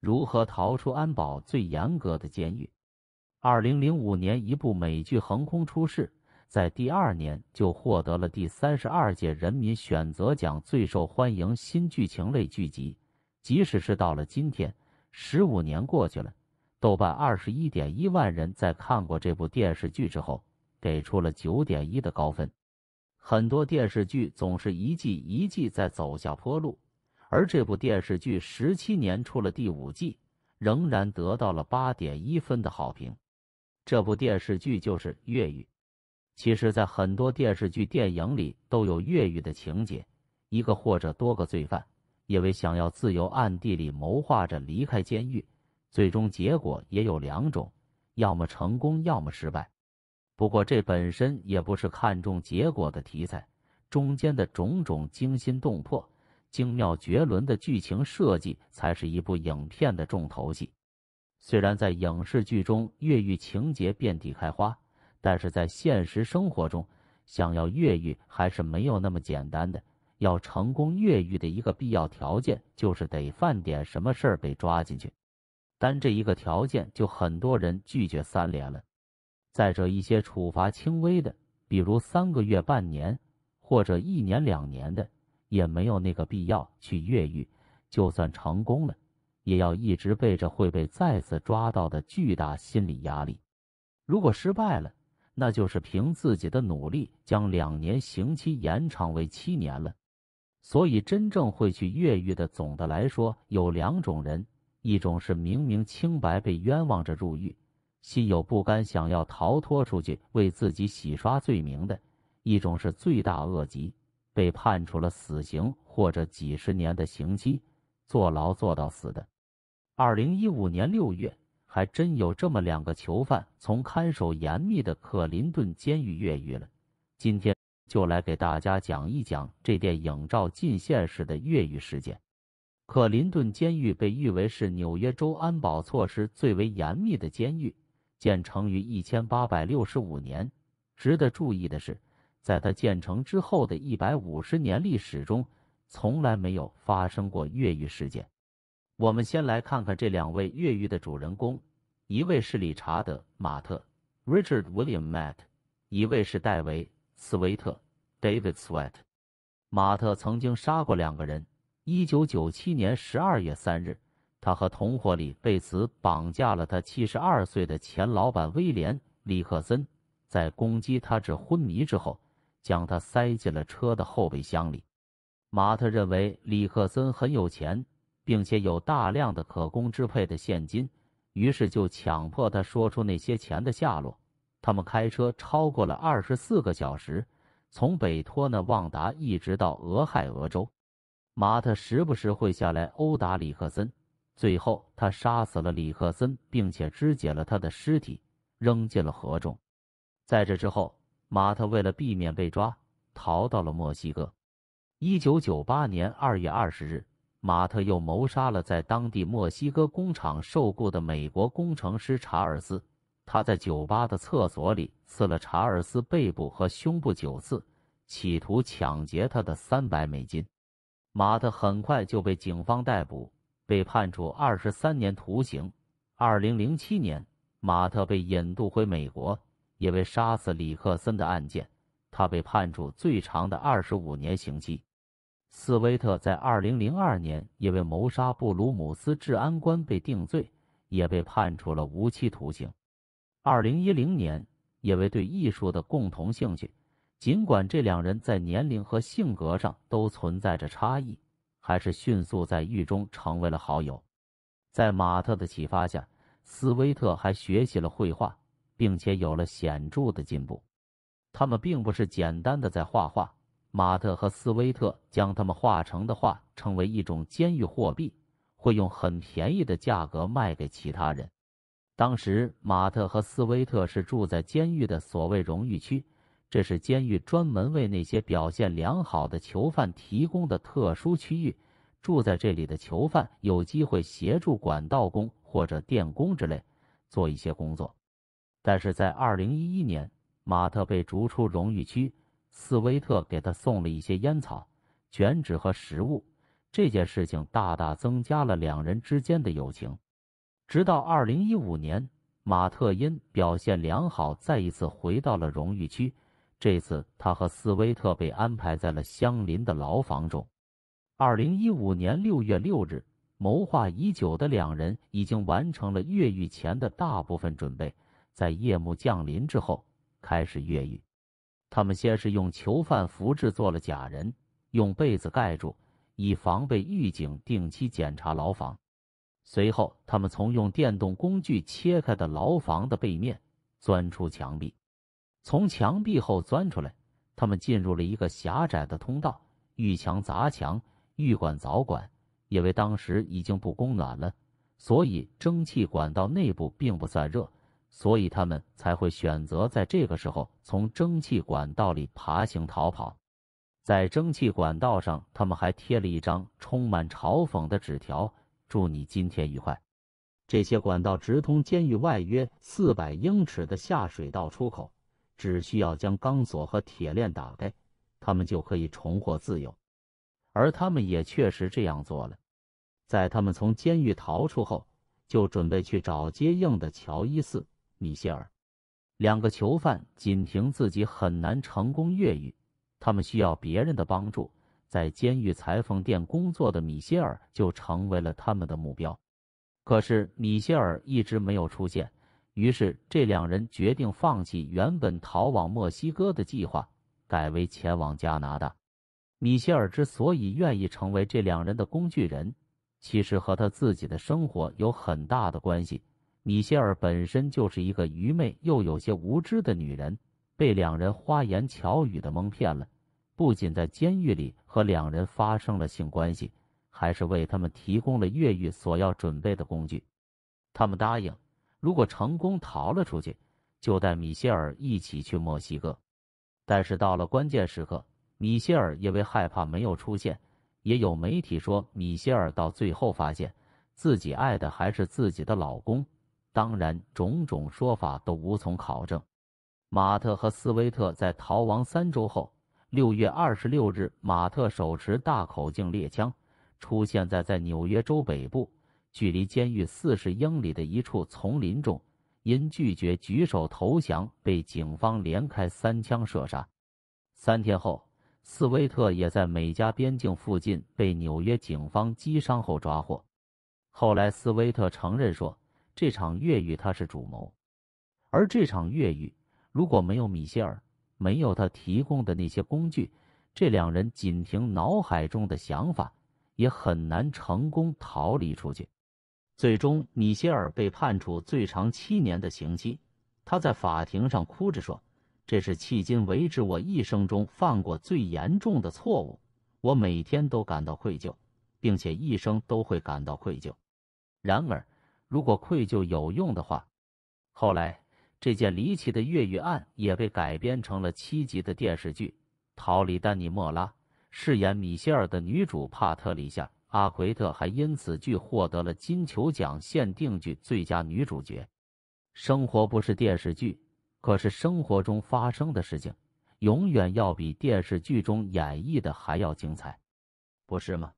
如何逃出安保最严格的监狱？二零零五年，一部美剧横空出世，在第二年就获得了第三十二届人民选择奖最受欢迎新剧情类剧集。即使是到了今天，十五年过去了，豆瓣二十一点一万人在看过这部电视剧之后，给出了九点一的高分。很多电视剧总是一季一季在走下坡路。而这部电视剧十七年出了第五季，仍然得到了八点一分的好评。这部电视剧就是越狱。其实，在很多电视剧、电影里都有越狱的情节，一个或者多个罪犯因为想要自由，暗地里谋划着离开监狱，最终结果也有两种：要么成功，要么失败。不过，这本身也不是看重结果的题材，中间的种种惊心动魄。精妙绝伦的剧情设计才是一部影片的重头戏。虽然在影视剧中越狱情节遍地开花，但是在现实生活中，想要越狱还是没有那么简单的。要成功越狱的一个必要条件就是得犯点什么事儿被抓进去，单这一个条件就很多人拒绝三连了。再者，一些处罚轻微的，比如三个月、半年或者一年、两年的。也没有那个必要去越狱，就算成功了，也要一直背着会被再次抓到的巨大心理压力；如果失败了，那就是凭自己的努力将两年刑期延长为七年了。所以，真正会去越狱的，总的来说有两种人：一种是明明清白被冤枉着入狱，心有不甘想要逃脱出去为自己洗刷罪名的；一种是罪大恶极。被判处了死刑或者几十年的刑期，坐牢坐到死的。二零一五年六月，还真有这么两个囚犯从看守严密的克林顿监狱越狱了。今天就来给大家讲一讲这电影照进现实的越狱事件。克林顿监狱被誉为是纽约州安保措施最为严密的监狱，建成于一千八百六十五年。值得注意的是。在它建成之后的一百五十年历史中，从来没有发生过越狱事件。我们先来看看这两位越狱的主人公，一位是理查德·马特 （Richard William Matt），一位是戴维·斯维特 （David Sweat）。马特曾经杀过两个人。1997年12月3日，他和同伙里贝茨绑架了他72岁的前老板威廉·利克森，在攻击他至昏迷之后。将他塞进了车的后备箱里。马特认为李克森很有钱，并且有大量的可供支配的现金，于是就强迫他说出那些钱的下落。他们开车超过了二十四个小时，从北托纳旺达一直到俄亥俄州。马特时不时会下来殴打李克森。最后，他杀死了李克森，并且肢解了他的尸体，扔进了河中。在这之后。马特为了避免被抓，逃到了墨西哥。一九九八年二月二十日，马特又谋杀了在当地墨西哥工厂受雇的美国工程师查尔斯。他在酒吧的厕所里刺了查尔斯背部和胸部九次，企图抢劫他的三百美金。马特很快就被警方逮捕，被判处二十三年徒刑。二零零七年，马特被引渡回美国。因为杀死李克森的案件，他被判处最长的二十五年刑期。斯威特在二零零二年因为谋杀布鲁姆斯治安官被定罪，也被判处了无期徒刑。二零一零年，因为对艺术的共同兴趣，尽管这两人在年龄和性格上都存在着差异，还是迅速在狱中成为了好友。在马特的启发下，斯威特还学习了绘画。并且有了显著的进步。他们并不是简单的在画画。马特和斯威特将他们画成的画称为一种监狱货币，会用很便宜的价格卖给其他人。当时，马特和斯威特是住在监狱的所谓荣誉区，这是监狱专门为那些表现良好的囚犯提供的特殊区域。住在这里的囚犯有机会协助管道工或者电工之类做一些工作。但是在2011年，马特被逐出荣誉区，斯威特给他送了一些烟草、卷纸和食物。这件事情大大增加了两人之间的友情。直到2015年，马特因表现良好，再一次回到了荣誉区。这次，他和斯威特被安排在了相邻的牢房中。2015年6月6日，谋划已久的两人已经完成了越狱前的大部分准备。在夜幕降临之后，开始越狱。他们先是用囚犯服制作了假人，用被子盖住，以防被狱警定期检查牢房。随后，他们从用电动工具切开的牢房的背面钻出墙壁，从墙壁后钻出来。他们进入了一个狭窄的通道，遇墙砸墙，遇管凿管。因为当时已经不供暖了，所以蒸汽管道内部并不散热。所以他们才会选择在这个时候从蒸汽管道里爬行逃跑。在蒸汽管道上，他们还贴了一张充满嘲讽的纸条：“祝你今天愉快。”这些管道直通监狱外约四百英尺的下水道出口，只需要将钢索和铁链打开，他们就可以重获自由。而他们也确实这样做了。在他们从监狱逃出后，就准备去找接应的乔伊斯。米歇尔，两个囚犯仅凭自己很难成功越狱，他们需要别人的帮助。在监狱裁缝店工作的米歇尔就成为了他们的目标。可是米歇尔一直没有出现，于是这两人决定放弃原本逃往墨西哥的计划，改为前往加拿大。米歇尔之所以愿意成为这两人的工具人，其实和他自己的生活有很大的关系。米歇尔本身就是一个愚昧又有些无知的女人，被两人花言巧语的蒙骗了。不仅在监狱里和两人发生了性关系，还是为他们提供了越狱所要准备的工具。他们答应，如果成功逃了出去，就带米歇尔一起去墨西哥。但是到了关键时刻，米歇尔因为害怕没有出现。也有媒体说，米歇尔到最后发现自己爱的还是自己的老公。当然，种种说法都无从考证。马特和斯威特在逃亡三周后，六月二十六日，马特手持大口径猎枪出现在在纽约州北部，距离监狱四十英里的一处丛林中，因拒绝举手投降，被警方连开三枪射杀。三天后，斯威特也在美加边境附近被纽约警方击伤后抓获。后来，斯威特承认说。这场越狱他是主谋，而这场越狱如果没有米歇尔，没有他提供的那些工具，这两人仅凭脑海中的想法也很难成功逃离出去。最终，米歇尔被判处最长七年的刑期。他在法庭上哭着说：“这是迄今为止我一生中犯过最严重的错误，我每天都感到愧疚，并且一生都会感到愧疚。”然而。如果愧疚有用的话，后来这件离奇的越狱案也被改编成了七集的电视剧《逃离丹尼莫拉》。饰演米歇尔的女主帕特里夏·阿奎特还因此剧获得了金球奖限定剧最佳女主角。生活不是电视剧，可是生活中发生的事情永远要比电视剧中演绎的还要精彩，不是吗？